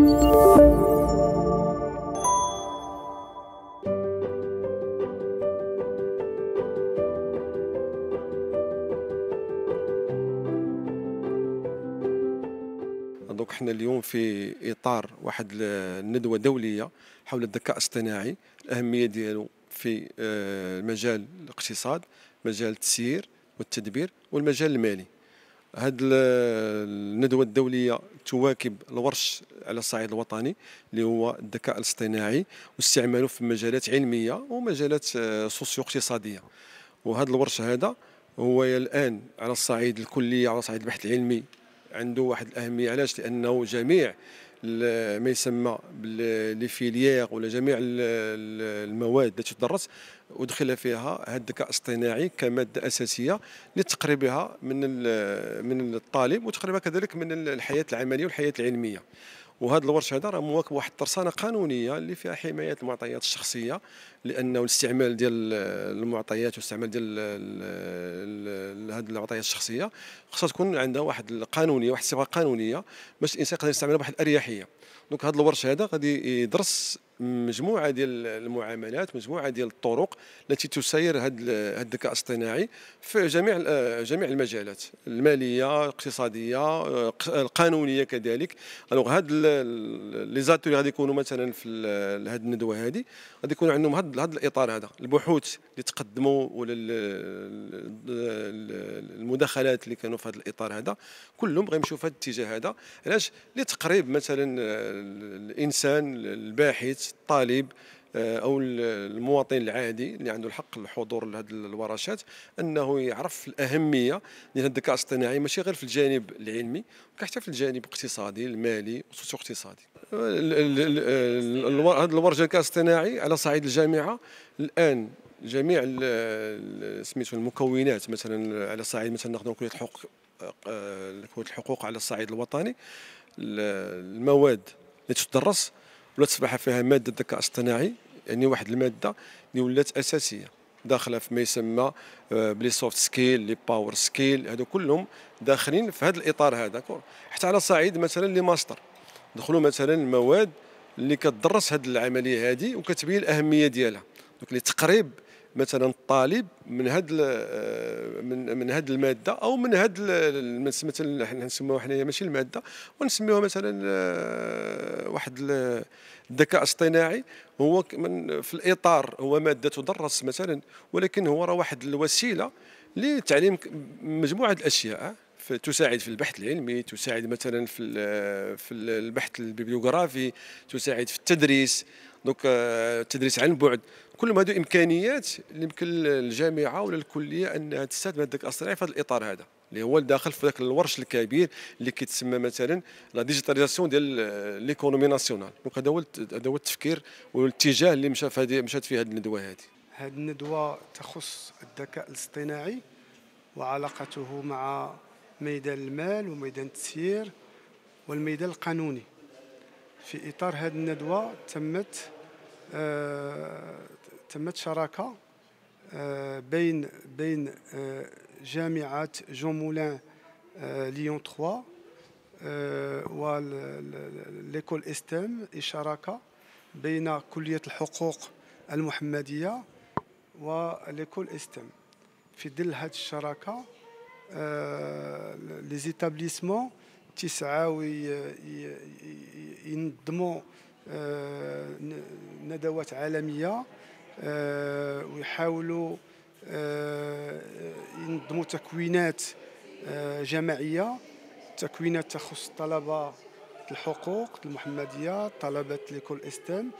دونك حنا اليوم في اطار واحد الندوه دوليه حول الذكاء الاصطناعي الاهميه ديالو في آه، مجال الاقتصاد مجال التسيير والتدبير والمجال المالي هذه الندوه الدوليه تواكب الورش على الصعيد الوطني اللي هو الذكاء الاصطناعي واستعماله في مجالات علميه ومجالات آه، سوسيو اقتصاديه وهذا الورش هذا هو الان على الصعيد الكليه على صعيد البحث العلمي عنده واحد الاهميه علاش لانه جميع ما يسمى لي فيليير ولا جميع المواد التي تدرس ودخل فيها هذا الذكاء الاصطناعي كماده اساسيه لتقريبها من من الطالب وتقريبها كذلك من الحياه العمليه والحياه العلميه وهذا الورش هذا راه مواكب واحد الترسانه قانونيه اللي فيها حمايه المعطيات الشخصيه لانه الاستعمال ديال المعطيات والاستعمال ديال هذه المعطيات الشخصيه خصها تكون عندها واحد القانونيه واحد الصفه قانونيه باش الانسان يقدر يستعملها بواحد الاريحيه دونك هذا الورش هذا غادي يدرس مجموعه ديال المعاملات مجموعه ديال الطرق التي تسير هذا الذكاء الاصطناعي في جميع آه، جميع المجالات الماليه الاقتصاديه آه، القانونيه كذلك الوغ هاد لي زاتوري غادي يكونوا مثلا في هذه الندوه هذه غادي يكون عندهم هذا هاد الاطار هذا البحوث اللي تقدموا ولا المداخلات اللي كانوا في هذا الاطار هذا كلهم غيمشيو في هذا الاتجاه هذا علاش لتقريب مثلا آه، الانسان الباحث الطالب آه، او المواطن العادي اللي عنده الحق الحضور لهذه الورشات انه يعرف الاهميه ديال الذكاء الاصطناعي ماشي غير في الجانب العلمي حتى في الجانب الاقتصادي المالي والسوسيو اقتصادي هذا آه، الورشه الذكاء الاصطناعي على صعيد الجامعه الان جميع سميتو المكونات مثلا على صعيد مثلا ناخذ كليه الحقوق كليه آه، الحقوق على الصعيد الوطني المواد اللي تدرس ولا تصبح فيها ماده الذكاء الاصطناعي يعني واحد الماده اللي ولات اساسيه داخله في ما يسمى آه، بلي سوفت سكيل لي باور سكيل هادو كلهم داخلين في هذا الاطار هذا حتى على صعيد مثلا لي ماستر دخلوا مثلا المواد اللي كتدرس هذه العمليه هذه وكتبين الاهميه ديالها دونك لتقريب مثلا الطالب من هاد آه، من من هاد الماده او من هاد مثلا حنا نسميوها حنايا ماشي الماده ونسميوها مثلا آه، واحد الذكاء الاصطناعي هو في الاطار هو ماده تدرس مثلا ولكن هو راه واحد الوسيله لتعليم مجموعه الاشياء تساعد في البحث العلمي تساعد مثلا في في البحث البيبليوغرافي تساعد في التدريس دونك آه، التدريس عن بعد كل هذو امكانيات اللي يمكن للجامعه ولا الكليه انها تستثمر ذاك الصناعي في هذا الاطار هذا اللي هو داخل في ذاك الورش الكبير اللي كيتسمى مثلا لا ديجيتاليزاسيون ديال آه، ليكونومي ناسيونال دونك هذا هو هذا هو التفكير والاتجاه اللي مشى في هذه مشات فيه هذه الندوه هذه هذه الندوه تخص الذكاء الاصطناعي وعلاقته مع ميدان المال وميدان التسيير والميدان القانوني في اطار هذه الندوه تمت آه تمت شراكه آه بين بين آه جامعه جون مولان آه، ليون 3 آه، وليكول استم شراكه بين كليه الحقوق المحمديه وليكول استم في ظل هذه الشراكه لي زيتابليسمون تيسعاو ينظموا ندوات عالميه ويحاولوا ينظموا تكوينات جماعيه تكوينات تخص طلبه الحقوق المحمديه طلبه ليكول استم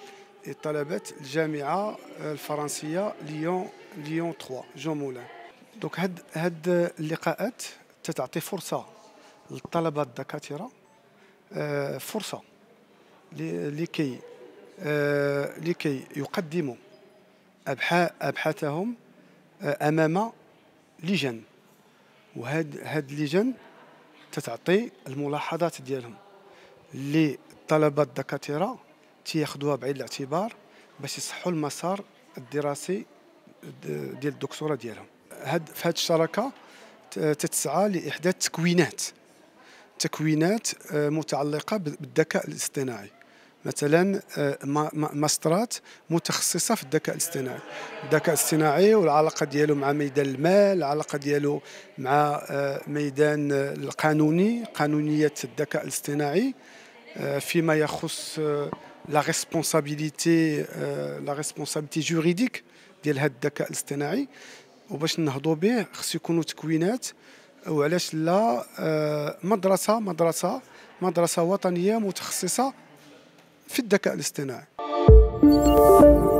طلبه الجامعه الفرنسيه ليون ليون 3 جون مولان دونك هاد هاد اللقاءات تتعطي فرصه للطلبه الدكاتره آه، فرصه لكي آه، لكي يقدموا ابحاثهم آه، امام لجان وهاد هاد لجان تتعطي الملاحظات ديالهم اللي الطلبه الدكاتره تياخذوها بعين الاعتبار باش يصحوا المسار الدراسي ديال الدكتوراه ديالهم هاد في هذه الشراكه تتسعى لاحداث تكوينات تكوينات آه، متعلقه بالذكاء الاصطناعي مثلا آه، ماسترات متخصصه في الذكاء الاصطناعي الذكاء الاصطناعي والعلاقه ديالو مع ميدان المال العلاقه ديالو مع آه، ميدان القانوني قانونيه الذكاء الاصطناعي فيما يخص لا ريسبونسابيليتي لا ريسبونسابيلتي جوريديك ديال هذا الذكاء الاصطناعي وباش نهضوا به خصو يكونوا تكوينات وعلاش لا آه، مدرسه مدرسه مدرسه وطنيه متخصصه في الذكاء الاصطناعي